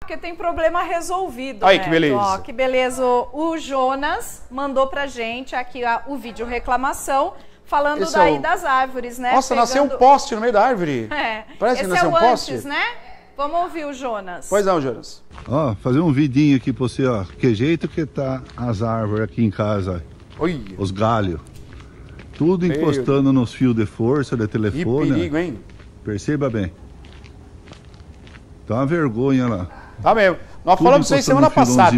Porque tem problema resolvido. Aí, né? que beleza. Ó, que beleza. O Jonas mandou pra gente aqui ó, o vídeo reclamação. Falando Esse é daí é o... das árvores, né? Nossa, Pegando... nasceu um poste no meio da árvore. É. Parece Esse que é nasceu é o um poste. Antes, né? Vamos ouvir o Jonas. Pois não, é, Jonas. Ó, fazer um vidinho aqui pra você, ó. Que jeito que tá as árvores aqui em casa. Oi. Os galhos. Tudo Meu encostando Deus. nos fios de força de telefone. Que perigo, hein? Perceba bem. Tá uma vergonha lá. Tá mesmo. Nós Tudo falamos isso aí semana passada.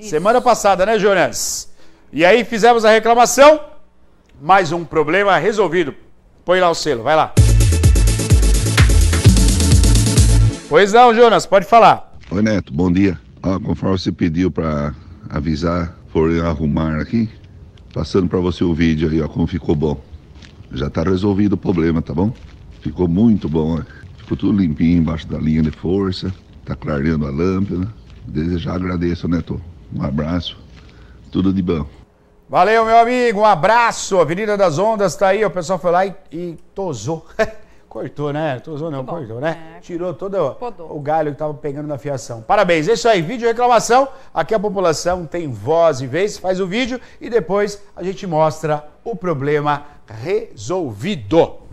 Semana passada, né, Jonas? E aí fizemos a reclamação. Mais um problema resolvido. Põe lá o selo, vai lá. Pois não, Jonas, pode falar. Oi, Neto, bom dia. Ah, conforme você pediu para avisar, foram arrumar aqui. Passando para você o vídeo aí, ó, como ficou bom. Já tá resolvido o problema, tá bom? Ficou muito bom. Ó. Né? Ficou tipo, tudo limpinho embaixo da linha de força, tá clareando a lâmpada. Desejar agradeço, Neto. Né, um abraço, tudo de bom. Valeu, meu amigo, um abraço. Avenida das Ondas tá aí, o pessoal foi lá e, e tosou. cortou, né? Tosou não, tá cortou, né? É, Tirou todo Podou. o galho que tava pegando na fiação. Parabéns, isso aí, vídeo reclamação. Aqui a população tem voz e vez, faz o vídeo e depois a gente mostra o problema resolvido.